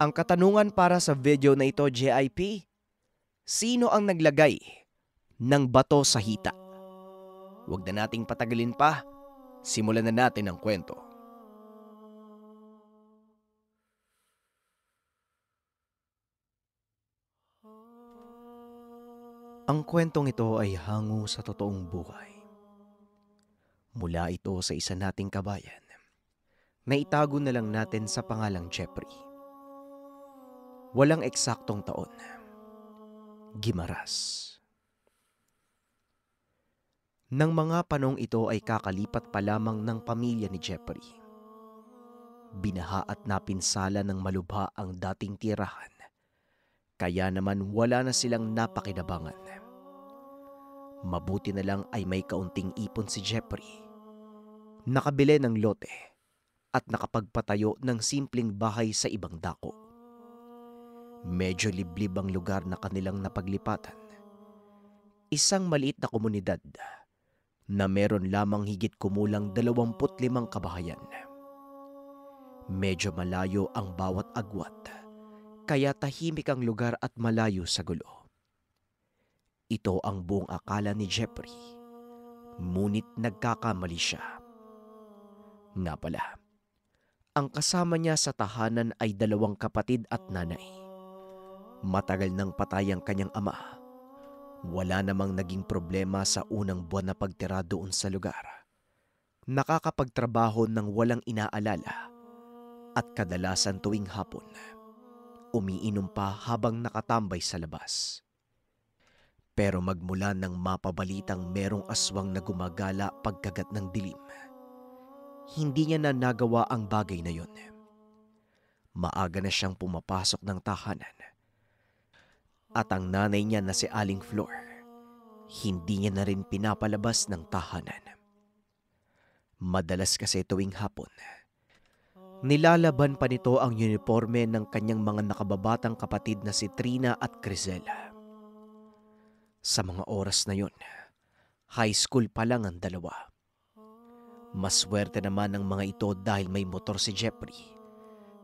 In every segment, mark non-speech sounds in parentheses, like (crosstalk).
Ang katanungan para sa video na ito, JIP, sino ang naglagay ng bato sa hita? Huwag na nating patagalin pa, simulan na natin ang kwento. Ang kwentong ito ay hango sa totoong buhay. Mula ito sa isa nating kabayan na itago na lang natin sa pangalang Jeffrey. Walang eksaktong taon. Gimaras. Nang mga panong ito ay kakalipat pa lamang ng pamilya ni Jeffrey. Binaha at napinsala ng malubha ang dating tirahan. Kaya naman wala na silang napakinabangan. Mabuti na lang ay may kaunting ipon si Jeffrey. Nakabili ng lote at nakapagpatayo ng simpleng bahay sa ibang dako. Medyo liblib ang lugar na kanilang napaglipatan. Isang maliit na komunidad na meron lamang higit kumulang 25 kabahayan. Medyo malayo ang bawat agwat, kaya tahimik ang lugar at malayo sa gulo. Ito ang buong akala ni Jeffrey, ngunit nagkakamali siya. Nga pala, ang kasama niya sa tahanan ay dalawang kapatid at nanay Matagal nang patay ang kanyang ama. Wala namang naging problema sa unang buwan na pagtira doon sa lugar. Nakakapagtrabaho ng walang inaalala at kadalasan tuwing hapon. Umiinom pa habang nakatambay sa labas. Pero magmula ng mapabalitang merong aswang na gumagala pagkagat ng dilim, hindi niya na nagawa ang bagay na yon. Maaga na siyang pumapasok ng tahanan at ang nanay niya na si Aling Flor, hindi niya na rin pinapalabas ng tahanan. Madalas kasi tuwing hapon, nilalaban pa nito ang uniforme ng kanyang mga nakababatang kapatid na si Trina at Crisela. Sa mga oras na yun, high school pa lang ang dalawa. Maswerte naman ng mga ito dahil may motor si Jeffrey.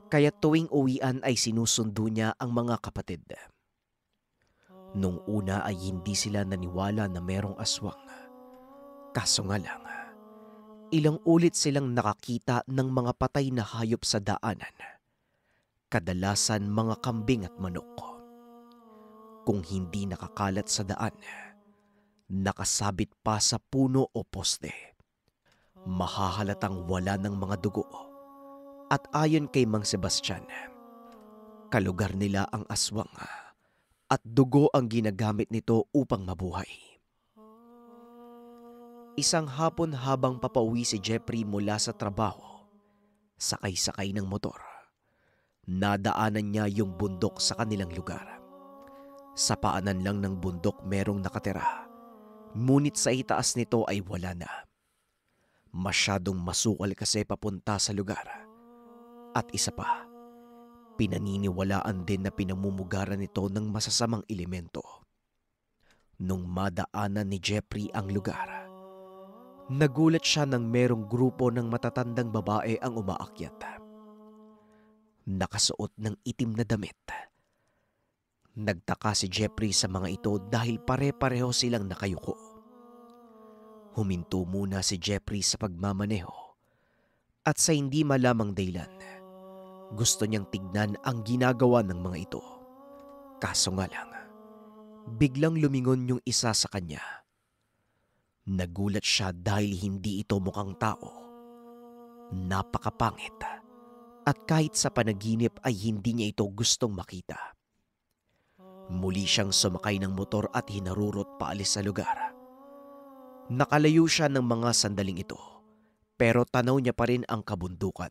Kaya tuwing uwian ay sinusundo niya ang mga kapatid. Nung una ay hindi sila naniwala na merong aswang. Kaso nga lang, ilang ulit silang nakakita ng mga patay na hayop sa daanan. Kadalasan mga kambing at manok. Kung hindi nakakalat sa daan, nakasabit pa sa puno o poste. Mahahalatang wala ng mga dugo. At ayon kay Mang Sebastian, kalugar nila ang aswang at dugo ang ginagamit nito upang mabuhay. Isang hapon habang papauwi si Jeffrey mula sa trabaho, sakay-sakay ng motor. Nadaanan niya yung bundok sa kanilang lugar. Sa paanan lang ng bundok merong nakatira. Ngunit sa itaas nito ay wala na. Masyadong masukal kasi papunta sa lugar. At isa pa, Pinaniniwalaan din na pinamumugaran ito ng masasamang elemento. Nung madaanan ni Jeffrey ang lugar, nagulat siya nang merong grupo ng matatandang babae ang umaakyat. Nakasuot ng itim na damit. Nagtaka si Jeffrey sa mga ito dahil pare-pareho silang nakayuko. Huminto muna si Jeffrey sa pagmamaneho at sa hindi malamang daylan gusto niyang tignan ang ginagawa ng mga ito. Kaso nga lang, biglang lumingon yung isa sa kanya. Nagulat siya dahil hindi ito mukhang tao. Napakapangit. At kahit sa panaginip ay hindi niya ito gustong makita. Muli siyang sumakay ng motor at hinarurot paalis sa lugar. Nakalayo siya ng mga sandaling ito pero tanaw niya pa rin ang kabundukan.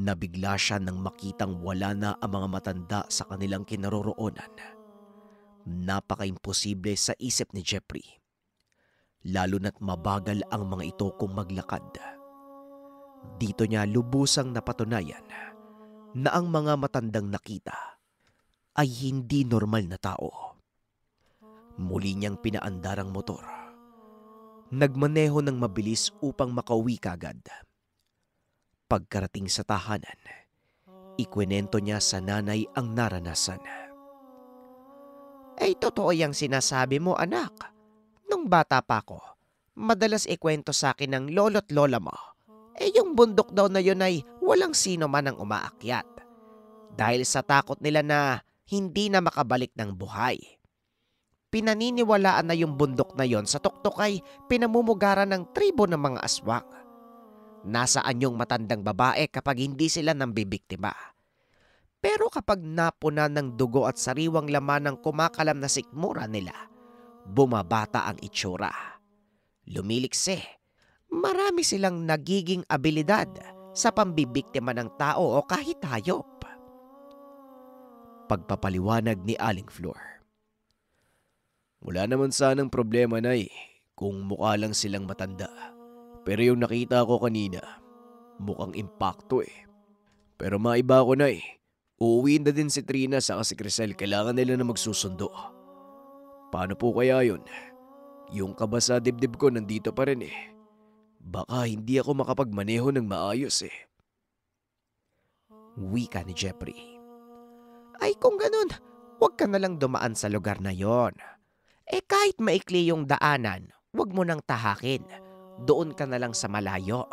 Nabigla siya nang makitang wala na ang mga matanda sa kanilang kinaroroonan. Napaka-imposible sa isip ni Jeffrey. Lalo na't mabagal ang mga ito kung maglakad. Dito niya lubusang napatunayan na ang mga matandang nakita ay hindi normal na tao. Muli niyang pinaandar ang motor. Nagmaneho ng mabilis upang makauwi kagad. Ka Pagkarating sa tahanan, ikwento niya sa nanay ang naranasan. Ay totoo yung sinasabi mo anak. Nung bata pa ako, madalas ikwento sa akin ng lolo't lola mo. Eh yung bundok daw na yun ay walang sino man ang umaakyat. Dahil sa takot nila na hindi na makabalik ng buhay pinaniniwalaan na yung bundok na yon sa tuktok ay pinamumugaran ng tribo ng mga aswang. Nasaan yung matandang babae kapag hindi sila nang bibiktima? Pero kapag napuna ng dugo at sariwang laman ng kumakalam na sikmura nila, bumabata ang itsura. Lumilikse. Marami silang nagiging abilidad sa pambibiktima ng tao o kahit hayop. Pagpapaliwanag ni Aling Floor. Wala naman sanang problema na eh, kung mukha lang silang matanda. Pero yung nakita ko kanina, mukhang impacto eh. Pero maiba ko na eh. Uuwi na din si Trina sa si Crisel. Kailangan nila na magsusundo. Paano po kaya yun? Yung kabasa dibdib ko nandito pa rin eh. Baka hindi ako makapagmaneho ng maayos eh. Wika ni Jeffrey. Ay kung ganun, huwag ka na lang dumaan sa lugar na yon. Eh kahit maikli yung daanan, huwag mo nang tahakin doon ka na lang sa malayo.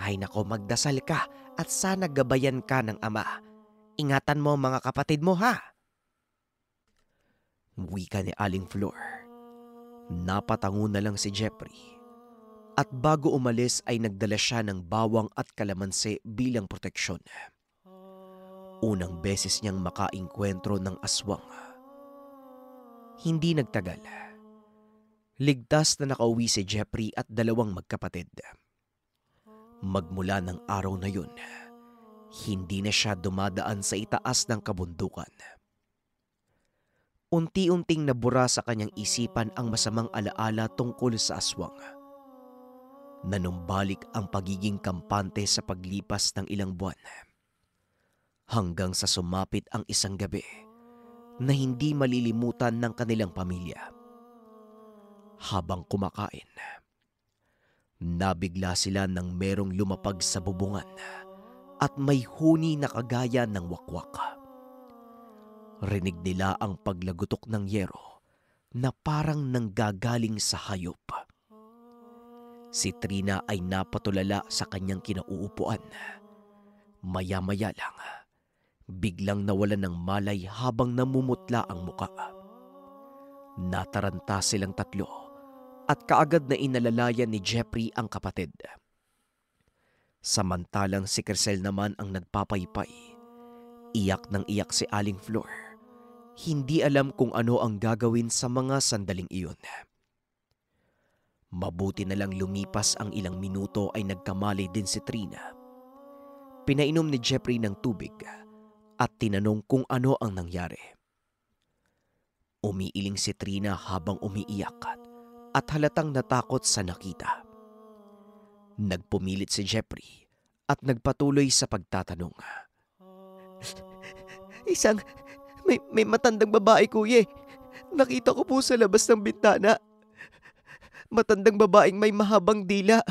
Ay nako, magdasal ka at sana gabayan ka ng ama. Ingatan mo mga kapatid mo ha. Wika ni Aling Flor. Napatango na lang si Jeffrey. At bago umalis ay nagdala siya ng bawang at kalamansi bilang proteksyon. Unang beses niyang makainkwentro ng aswang. Hindi nagtagal. Hindi nagtagal Ligtas na nakauwi si Jeffrey at dalawang magkapatid. Ah. Magmula ng araw na yun, hindi na siya dumadaan sa itaas ng kabundukan. Unti-unting nabura sa kanyang isipan ang masamang alaala tungkol sa aswang. Nanumbalik ang pagiging kampante sa paglipas ng ilang buwan. Hanggang sa sumapit ang isang gabi na hindi malilimutan ng kanilang pamilya habang kumakain. Nabigla sila nang merong lumapag sa bubungan at may huni na kagaya ng wakwak. Rinig nila ang paglagutok ng yero na parang nanggagaling sa hayop. Si Trina ay napatulala sa kanyang kinauupuan. Maya-maya lang, biglang nawala ng malay habang namumutla ang muka. Nataranta silang tatlo at kaagad na inalalayan ni Jeffrey ang kapatid. Samantalang si Crisel naman ang nagpapaypay. Iyak ng iyak si Aling Flor. Hindi alam kung ano ang gagawin sa mga sandaling iyon. Mabuti na lang lumipas ang ilang minuto ay nagkamali din si Trina. Pinainom ni Jeffrey ng tubig at tinanong kung ano ang nangyari. Umiiling si Trina habang umiiyak at halatang natakot sa nakita. Nagpumilit si Jeffrey at nagpatuloy sa pagtatanong. (laughs) Isang may, may matandang babae kuye. Eh. Nakita ko po sa labas ng bintana. Matandang babaeng may mahabang dila.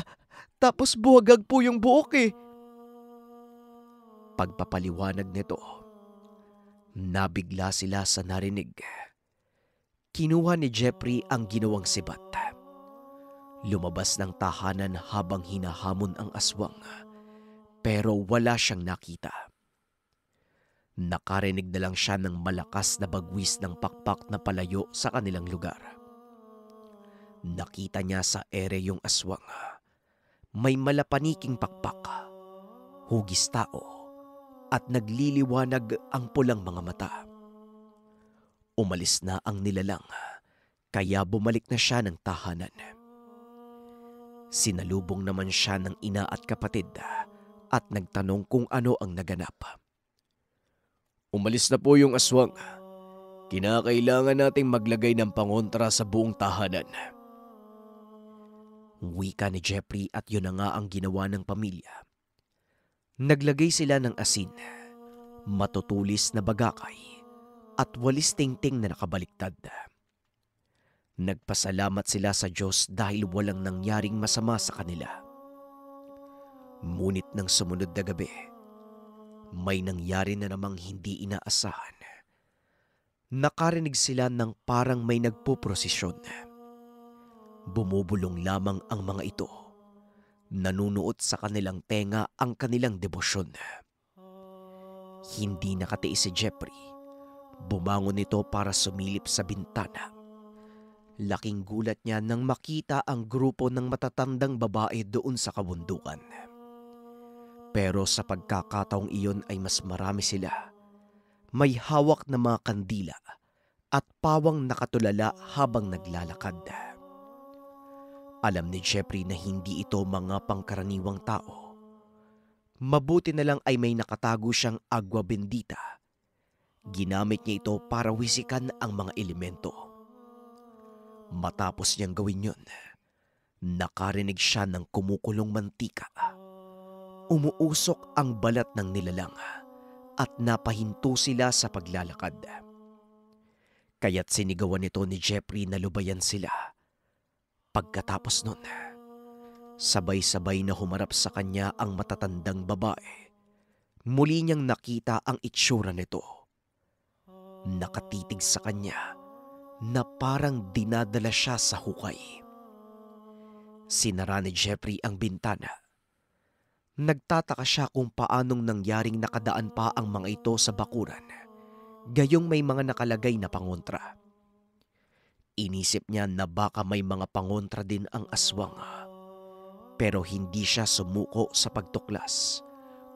Tapos buhagag po yung buok eh. Pagpapaliwanag nito, nabigla sila sa narinig kinuha ni Jeffrey ang ginawang sibat. Lumabas ng tahanan habang hinahamon ang aswang, pero wala siyang nakita. Nakarinig na lang siya ng malakas na bagwis ng pakpak na palayo sa kanilang lugar. Nakita niya sa ere yung aswang. May malapaniking pakpak, hugis tao, at nagliliwanag ang pulang mga mata. Umalis na ang nilalang, kaya bumalik na siya ng tahanan. Sinalubong naman siya ng ina at kapatid at nagtanong kung ano ang naganap. Umalis na po yung aswang. Kinakailangan nating maglagay ng pangontra sa buong tahanan. Wika ni Jeffrey at yun na nga ang ginawa ng pamilya. Naglagay sila ng asin, matutulis na bagakay, at walis tingting na nakabaliktad. Nagpasalamat sila sa Diyos dahil walang nangyaring masama sa kanila. Ngunit nang sumunod na gabi, may nangyari na namang hindi inaasahan. Nakarinig sila ng parang may nagpuprosesyon. Bumubulong lamang ang mga ito. Nanunuot sa kanilang tenga ang kanilang debosyon. Hindi nakatiis si Jeffrey Bumangon nito para sumilip sa bintana. Laking gulat niya nang makita ang grupo ng matatandang babae doon sa kabundukan. Pero sa pagkakataong iyon ay mas marami sila. May hawak na mga kandila at pawang nakatulala habang naglalakad. Alam ni Jeffrey na hindi ito mga pangkaraniwang tao. Mabuti na lang ay may nakatago siyang agwa bendita Ginamit niya ito para wisikan ang mga elemento. Matapos niyang gawin yun, nakarinig siya ng kumukulong mantika. Umuusok ang balat ng nilalang at napahinto sila sa paglalakad. Kaya't sinigawan nito ni Jeffrey na lubayan sila. Pagkatapos nun, sabay-sabay na humarap sa kanya ang matatandang babae. Muli niyang nakita ang itsura nito nakatitig sa kanya na parang dinadala siya sa hukay. Sinara ni Jeffrey ang bintana. Nagtataka siya kung paanong nangyaring nakadaan pa ang mga ito sa bakuran, gayong may mga nakalagay na pangontra. Inisip niya na baka may mga pangontra din ang aswang. Pero hindi siya sumuko sa pagtuklas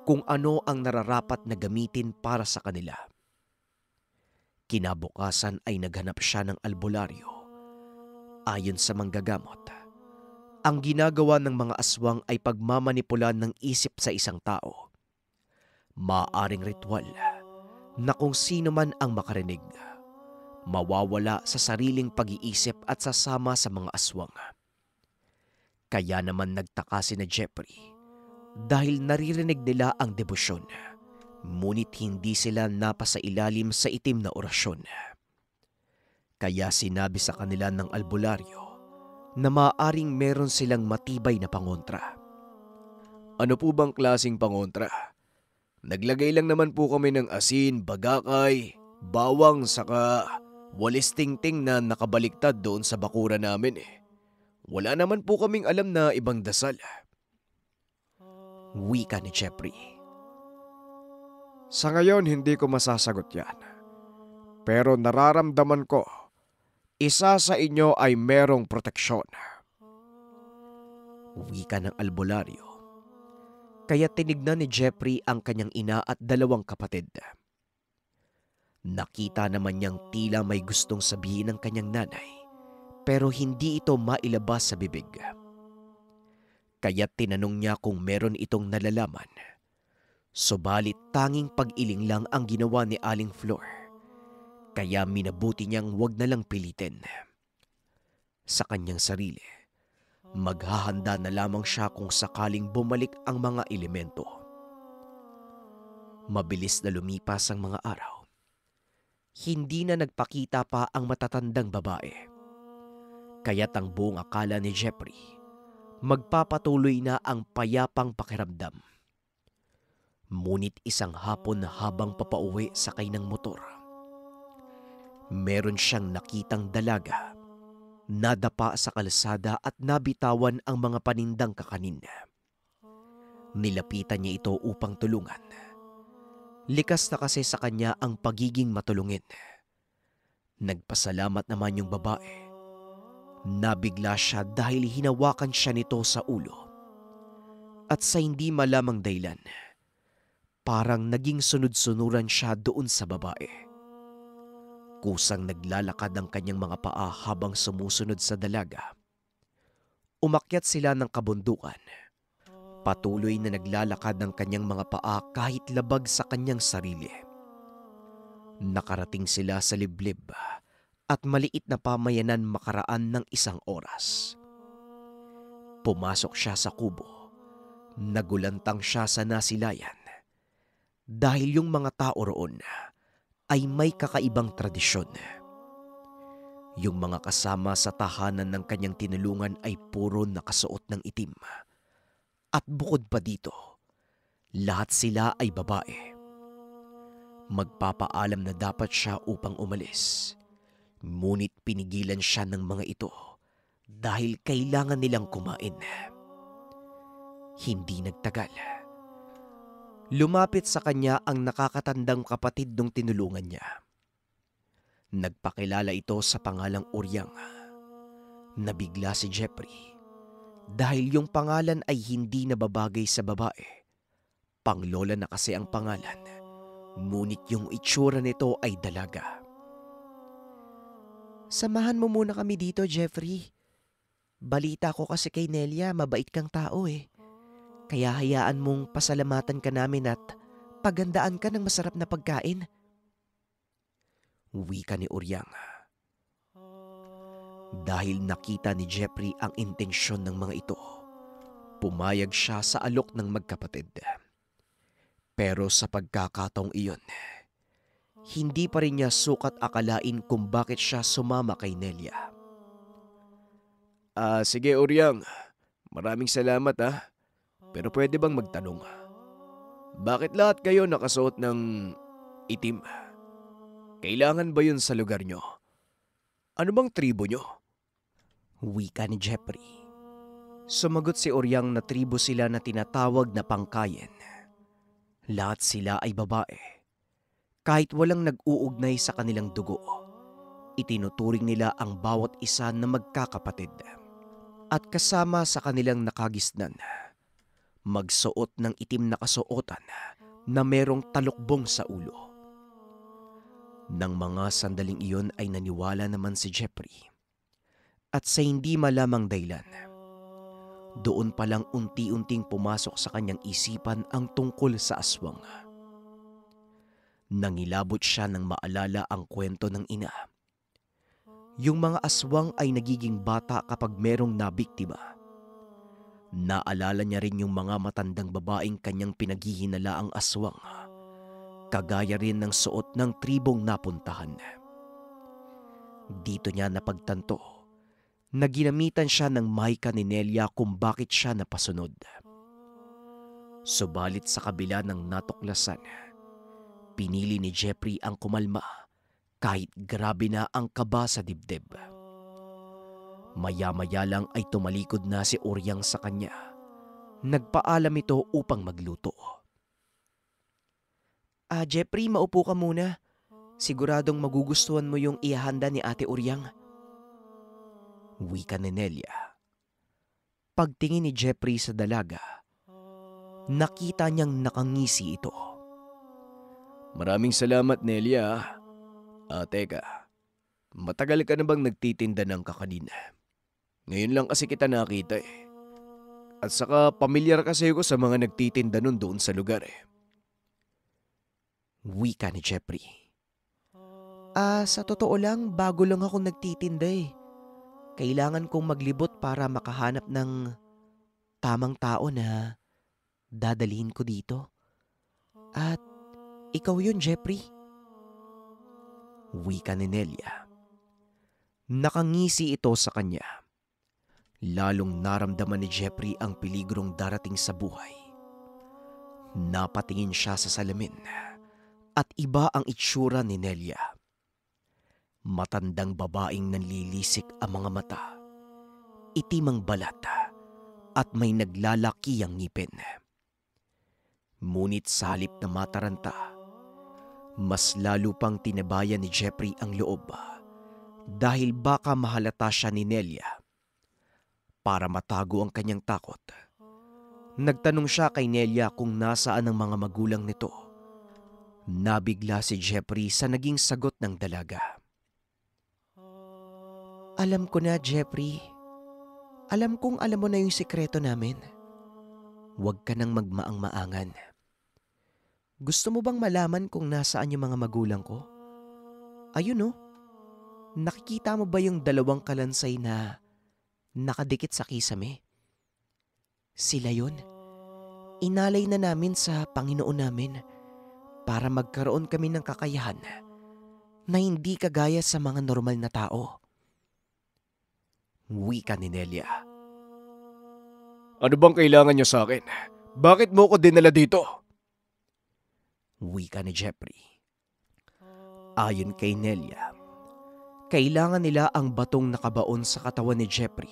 kung ano ang nararapat na gamitin para sa kanila. Kinabukasan ay naghanap siya ng albularyo. Ayon sa manggagamot, ang ginagawa ng mga aswang ay pagmamanipula ng isip sa isang tao. Maaring ritual na kung sino man ang makarinig, mawawala sa sariling pag-iisip at sasama sa mga aswang. Kaya naman nagtaka si na Jeffrey dahil naririnig nila ang debosyon Ngunit hindi sila napasailalim sa itim na orasyon. Kaya sinabi sa kanila ng albularyo na maaring meron silang matibay na pangontra. Ano po bang klasing pangontra? Naglagay lang naman po kami ng asin, bagakay, bawang saka walis tingting na nakabaliktad doon sa bakura namin eh. Wala naman po kaming alam na ibang dasal. Wika ni Jeffrey. Sa ngayon hindi ko masasagot yan. Pero nararamdaman ko, isa sa inyo ay merong proteksyon. Wika ng albularyo. Kaya tinignan ni Jeffrey ang kanyang ina at dalawang kapatid. Nakita naman niyang tila may gustong sabihin ng kanyang nanay pero hindi ito mailabas sa bibig. Kaya tinanong niya kung meron itong nalalaman Subalit tanging pag-iling lang ang ginawa ni Aling Flor. Kaya minabuti niyang wag na lang pilitin. Sa kanyang sarili, maghahanda na lamang siya kung sakaling bumalik ang mga elemento. Mabilis na lumipas ang mga araw. Hindi na nagpakita pa ang matatandang babae. Kaya't ang buong akala ni Jeffrey, magpapatuloy na ang payapang pakiramdam Ngunit isang hapon habang papauwi sakay ng motor, meron siyang nakitang dalaga. Nadapa sa kalsada at nabitawan ang mga panindang kakanin. Nilapitan niya ito upang tulungan. Likas na kasi sa kanya ang pagiging matulungin. Nagpasalamat naman yung babae. Nabigla siya dahil hinawakan siya nito sa ulo. At sa hindi malamang daylan, parang naging sunod-sunuran siya doon sa babae. Kusang naglalakad ang kanyang mga paa habang sumusunod sa dalaga. Umakyat sila ng kabundukan. Patuloy na naglalakad ang kanyang mga paa kahit labag sa kanyang sarili. Nakarating sila sa liblib at maliit na pamayanan makaraan ng isang oras. Pumasok siya sa kubo. Nagulantang siya sa nasilayan dahil yung mga tao roon ay may kakaibang tradisyon. Yung mga kasama sa tahanan ng kanyang tinulungan ay puro nakasuot ng itim. At bukod pa dito, lahat sila ay babae. Magpapaalam na dapat siya upang umalis. Ngunit pinigilan siya ng mga ito dahil kailangan nilang kumain. Hindi nagtagal Lumapit sa kanya ang nakakatandang kapatid nung tinulungan niya. Nagpakilala ito sa pangalang Uryang. Nabigla si Jeffrey dahil yung pangalan ay hindi nababagay sa babae. Panglola na kasi ang pangalan, ngunit yung itsura nito ay dalaga. Samahan mo muna kami dito, Jeffrey. Balita ko kasi kay Nelia, mabait kang tao eh. Kaya hayaan mong pasalamatan ka namin at pagandaan ka ng masarap na pagkain. Uwi ka ni Uryang. Dahil nakita ni Jeffrey ang intensyon ng mga ito, pumayag siya sa alok ng magkapatid. Pero sa pagkakataong iyon, hindi pa rin niya sukat akalain kung bakit siya sumama kay Nelia. Ah, sige Uryang. Maraming salamat ah. Pero pwede bang magtanong? Bakit lahat kayo nakasuot ng itim? Kailangan ba yun sa lugar nyo? Ano bang tribo nyo? Wika ni Jeffrey. Sumagot si Oryang na tribo sila na tinatawag na pangkayen. Lahat sila ay babae. Kahit walang nag-uugnay sa kanilang dugo, itinuturing nila ang bawat isa na magkakapatid at kasama sa kanilang nakagisnan magsuot ng itim na kasuotan na merong talukbong sa ulo. Nang mga sandaling iyon ay naniwala naman si Jeffrey. At sa hindi malamang daylan, doon palang unti-unting pumasok sa kanyang isipan ang tungkol sa aswang. Nangilabot siya nang maalala ang kwento ng ina. Yung mga aswang ay nagiging bata kapag merong nabiktima Naalala niya rin yung mga matandang babaeng kanyang pinaghihinala ang aswang, kagaya rin ng suot ng tribong napuntahan. Dito niya napagtanto na ginamitan siya ng mahika ni Nelia kung bakit siya napasunod. Subalit sa kabila ng natuklasan, pinili ni Jeffrey ang kumalma kahit grabe na ang kaba sa dibdib. Maya-maya lang ay tumalikod na si Oryang sa kanya. Nagpaalam ito upang magluto. Ah, Jeffrey, maupo ka muna. Siguradong magugustuhan mo yung ihahanda ni Ate Oryang. Wika ni Nelia. Pagtingin ni Jeffrey sa dalaga, nakita niyang nakangisi ito. Maraming salamat, Nelia. Ah, ah teka. Matagal ka na bang nagtitinda ng kakanina? Ngayon lang kasi kita nakita eh. At saka pamilyar kasi ako sa mga nagtitinda nun doon sa lugar eh. Wika ni Jeffrey. Ah, sa totoo lang, bago lang ako nagtitinda eh. Kailangan kong maglibot para makahanap ng tamang tao na dadalhin ko dito. At ikaw yun, Jeffrey. Wika ni Nelia. Nakangisi ito sa kanya. Lalong naramdaman ni Jeffrey ang peligrong darating sa buhay. Napatingin siya sa salamin at iba ang itsura ni Nelia. Matandang babaeng nanlilisik ang mga mata, itim ang balat at may naglalaki ang ngipin. Ngunit sa halip na mataranta, mas lalo pang tinabayan ni Jeffrey ang loob dahil baka mahalata siya ni Nelia para matago ang kanyang takot. Nagtanong siya kay Nelia kung nasaan ang mga magulang nito. Nabigla si Jeffrey sa naging sagot ng dalaga. Alam ko na, Jeffrey. Alam kong alam mo na yung sikreto namin. Huwag ka nang magmaang-maangan. Gusto mo bang malaman kung nasaan yung mga magulang ko? Ayun oh, Nakikita mo ba yung dalawang kalansay na nakadikit sa kisame. Sila yon. Inalay na namin sa Panginoon namin para magkaroon kami ng kakayahan na hindi kagaya sa mga normal na tao. Wika ni Nelia. Ano bang kailangan niyo sa akin? Bakit mo ko dinala dito? Wika ni Jeffrey. Ayon kay Nelia, kailangan nila ang batong nakabaon sa katawan ni Jeffrey.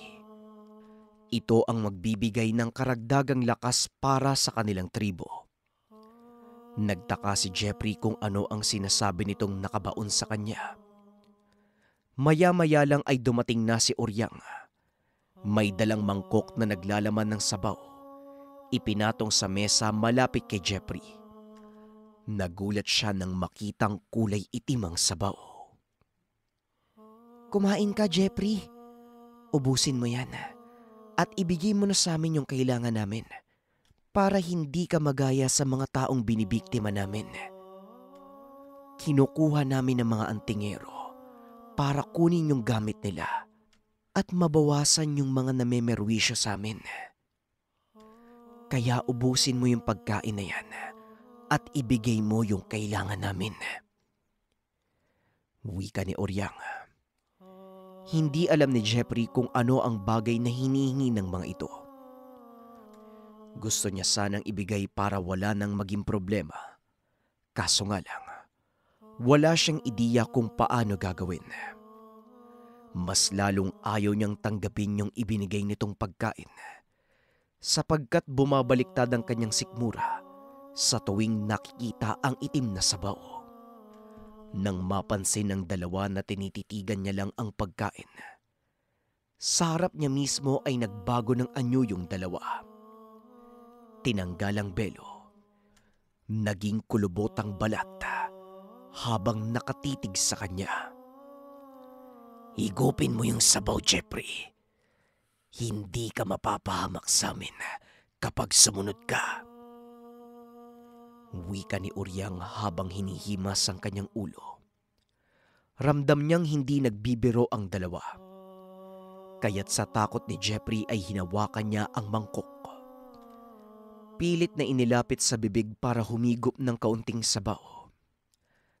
Ito ang magbibigay ng karagdagang lakas para sa kanilang tribo. Nagtaka si Jeffrey kung ano ang sinasabi nitong nakabaon sa kanya. Maya-maya lang ay dumating na si Oryang. May dalang mangkok na naglalaman ng sabaw. Ipinatong sa mesa malapit kay Jeffrey. Nagulat siya nang makitang kulay itim ang sabaw. Kumain ka, Jeffrey. Ubusin mo yan at ibigay mo na sa amin yung kailangan namin para hindi ka magaya sa mga taong binibiktima namin. Kinukuha namin ng mga antingero para kunin yung gamit nila at mabawasan yung mga namemerwisyo sa amin. Kaya ubusin mo yung pagkain na yan at ibigay mo yung kailangan namin. Wika ni Oriang. Hindi alam ni Jeffrey kung ano ang bagay na hinihingi ng mga ito. Gusto niya sanang ibigay para wala nang maging problema. Kaso nga lang, wala siyang ideya kung paano gagawin. Mas lalong ayaw niyang tanggapin yung ibinigay nitong pagkain sapagkat bumabaliktad ang kanyang sikmura sa tuwing nakikita ang itim na sabaw. Nang mapansin ng dalawa na tinititigan niya lang ang pagkain. Sa harap niya mismo ay nagbago ng anyo yung dalawa. Tinanggal ang belo. Naging kulubot ang balat habang nakatitig sa kanya. Higupin mo yung sabaw, Jeffrey. Hindi ka mapapahamak sa amin kapag sumunod ka. Wika ni Uriang habang hinihimas ang kanyang ulo. Ramdam niyang hindi nagbibiro ang dalawa. Kaya't sa takot ni Jeffrey ay hinawakan niya ang mangkok. Pilit na inilapit sa bibig para humigop ng kaunting sabaw.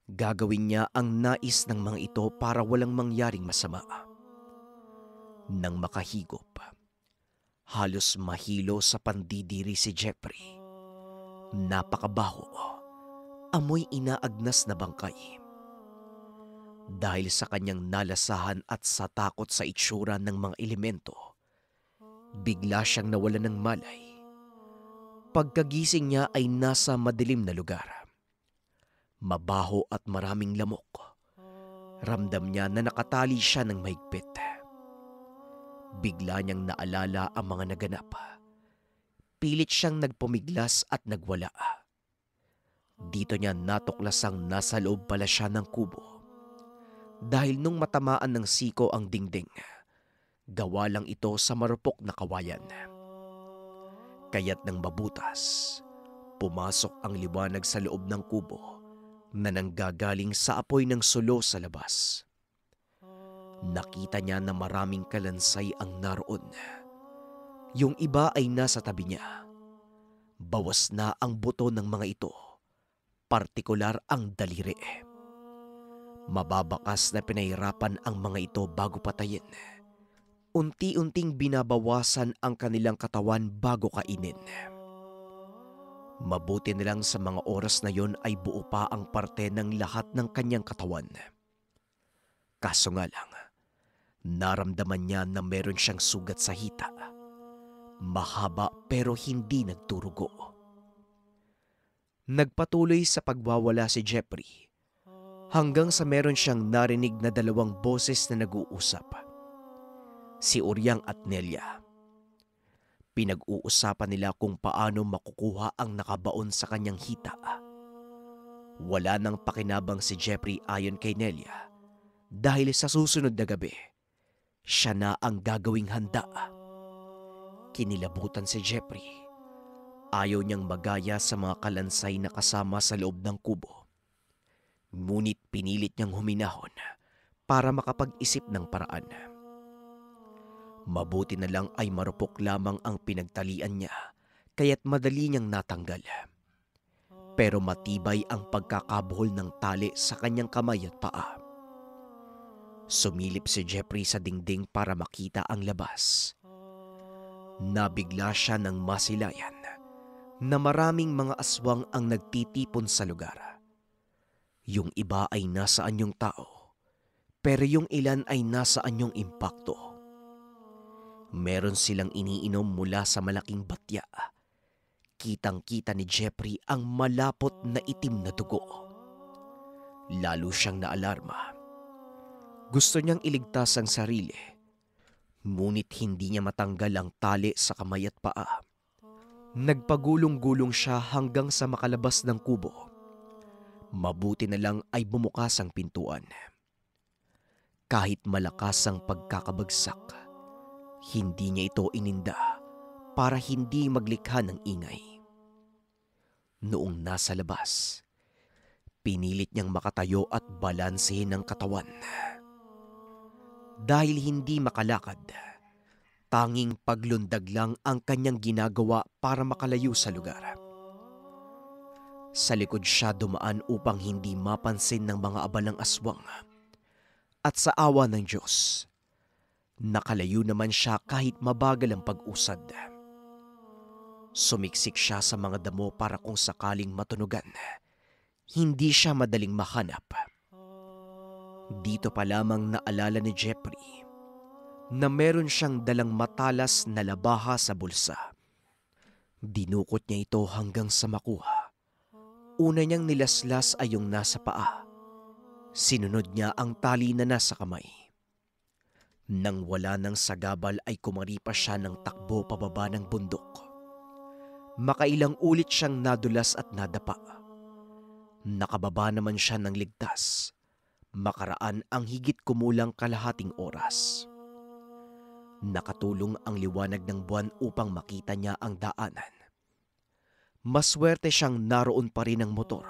Gagawin niya ang nais ng mga ito para walang mangyaring masama. Nang makahigop, halos mahilo sa pandidiri si Jeffrey Napakabaho. Amoy inaagnas na bangkay. Dahil sa kanyang nalasahan at sa takot sa itsura ng mga elemento, bigla siyang nawala ng malay. Pagkagising niya ay nasa madilim na lugar. Mabaho at maraming lamok. Ramdam niya na nakatali siya ng mahigpit. Bigla niyang naalala ang mga naganap Pilit siyang nagpumiglas at nagwala. Dito niya natuklasang nasa loob pala siya ng kubo. Dahil nung matamaan ng siko ang dingding, gawa lang ito sa marupok na kawayan. Kaya't nang mabutas, pumasok ang liwanag sa loob ng kubo na nanggagaling sa apoy ng sulo sa labas. Nakita niya na maraming kalansay ang naroon. Yung iba ay nasa tabi niya. Bawas na ang buto ng mga ito, partikular ang daliri. Mababakas na pinahirapan ang mga ito bago patayin. Unti-unting binabawasan ang kanilang katawan bago kainin. Mabuti nilang sa mga oras na yon ay buo pa ang parte ng lahat ng kanyang katawan. Kaso nga lang, naramdaman niya na meron siyang sugat sa hita Mahaba pero hindi nagturugo. Nagpatuloy sa pagwawala si Jeffrey hanggang sa meron siyang narinig na dalawang boses na nag-uusap. Si Uriang at Nelia. Pinag-uusapan nila kung paano makukuha ang nakabaon sa kanyang hita. Wala nang pakinabang si Jeffrey ayon kay Nelia dahil sa susunod na gabi, siya na ang gagawing handa. Kinilabutan si Jeffrey. Ayaw niyang magaya sa mga kalansay na kasama sa loob ng kubo. Ngunit pinilit niyang huminahon para makapag-isip ng paraan. Mabuti na lang ay marupok lamang ang pinagtalian niya kaya't madali niyang natanggal. Pero matibay ang pagkakabuhol ng tali sa kanyang kamay at paa. Sumilip si Jeffrey sa dingding para makita ang labas. Nabigla siya ng masilayan na maraming mga aswang ang nagtitipon sa lugar. Yung iba ay nasa anyong tao, pero yung ilan ay nasa anyong impakto. Meron silang iniinom mula sa malaking batya. Kitang-kita ni Jeffrey ang malapot na itim na dugo. Lalo siyang naalarma. Gusto niyang iligtas ang sarili Ngunit hindi niya matanggal ang tali sa kamay at paa. Oh. Nagpagulong-gulong siya hanggang sa makalabas ng kubo. Mabuti na lang ay bumukas ang pintuan. Kahit malakas ang oh. pagkakabagsak, hindi niya ito ininda para hindi maglikha ng ingay. Noong nasa labas, pinilit niyang makatayo at balansehin ang katawan dahil hindi makalakad. Tanging paglundag lang ang kanyang ginagawa para makalayo sa lugar. Sa likod siya dumaan upang hindi mapansin ng mga abalang aswang. At sa awa ng Diyos, nakalayo naman siya kahit mabagal ang pag-usad. Sumiksik siya sa mga damo para kung sakaling matunugan, hindi siya madaling mahanap. Dito pa lamang naalala ni Jeffrey na meron siyang dalang matalas na labaha sa bulsa. Dinukot niya ito hanggang sa makuha. Una niyang nilaslas ay yung nasa paa. Sinunod niya ang tali na nasa kamay. Nang wala ng sagabal ay kumaripas siya ng takbo pababa ng bundok. Makailang ulit siyang nadulas at nadapa. Nakababa naman siya ng ligtas makaraan ang higit kumulang kalahating oras. Nakatulong ang liwanag ng buwan upang makita niya ang daanan. Maswerte siyang naroon pa rin ang motor.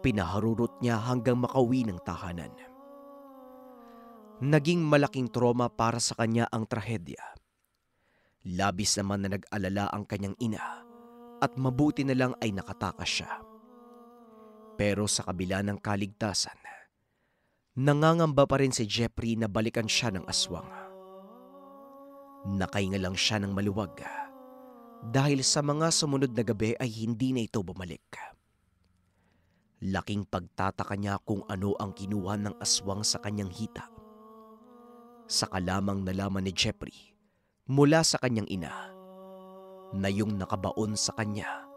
Pinaharurot niya hanggang makauwi ng tahanan. Naging malaking trauma para sa kanya ang trahedya. Labis naman na nag-alala ang kanyang ina at mabuti na lang ay nakatakas siya. Pero sa kabila ng kaligtasan, Nangangamba pa rin si Jeffrey na balikan siya ng aswang. Nakainga lang siya ng maluwag dahil sa mga sumunod na gabi ay hindi na ito bumalik. Laking pagtataka niya kung ano ang kinuha ng aswang sa kanyang hita. Sa kalamang nalaman ni Jeffrey mula sa kanyang ina na yung nakabaon sa kanya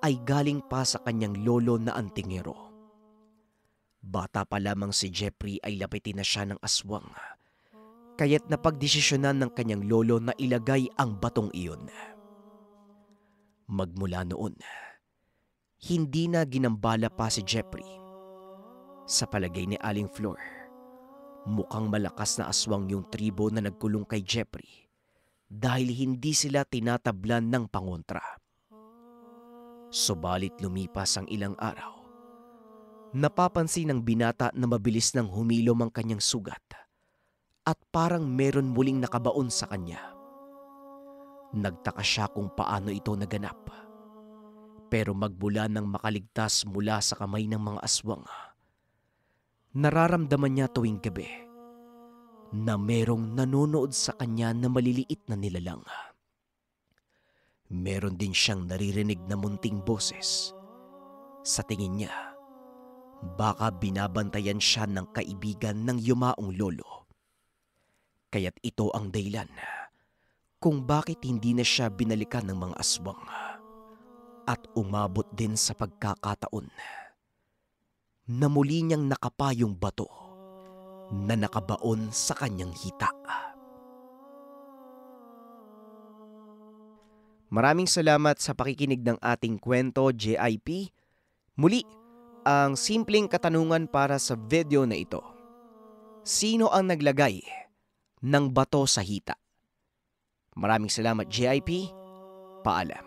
ay galing pa sa kanyang lolo na antingero. Bata pa lamang si Jeffrey ay lapitin na siya ng aswang. Kaya't napagdesisyonan ng kanyang lolo na ilagay ang batong iyon. Magmula noon, hindi na ginambala pa si Jeffrey. Sa palagay ni Aling Flor, mukhang malakas na aswang yung tribo na nagkulong kay Jeffrey dahil hindi sila tinatablan ng pangontra. Subalit lumipas ang ilang araw Napapansin ng binata na mabilis nang humilom ang kanyang sugat at parang meron muling nakabaon sa kanya. Nagtaka siya kung paano ito naganap. Pero magbula ng makaligtas mula sa kamay ng mga aswang, nararamdaman niya tuwing gabi na merong nanonood sa kanya na maliliit na nilalang. Meron din siyang naririnig na munting boses. Sa tingin niya, Baka binabantayan siya ng kaibigan ng yumaong lolo. Kaya't ito ang daylan kung bakit hindi na siya binalikan ng mga aswang at umabot din sa pagkakataon na muli niyang nakapayong bato na nakabaon sa kanyang hita. Maraming salamat sa pakikinig ng ating kwento, JIP. Muli, ang simpleng katanungan para sa video na ito. Sino ang naglagay ng bato sa hita? Maraming salamat GIP. Paalam.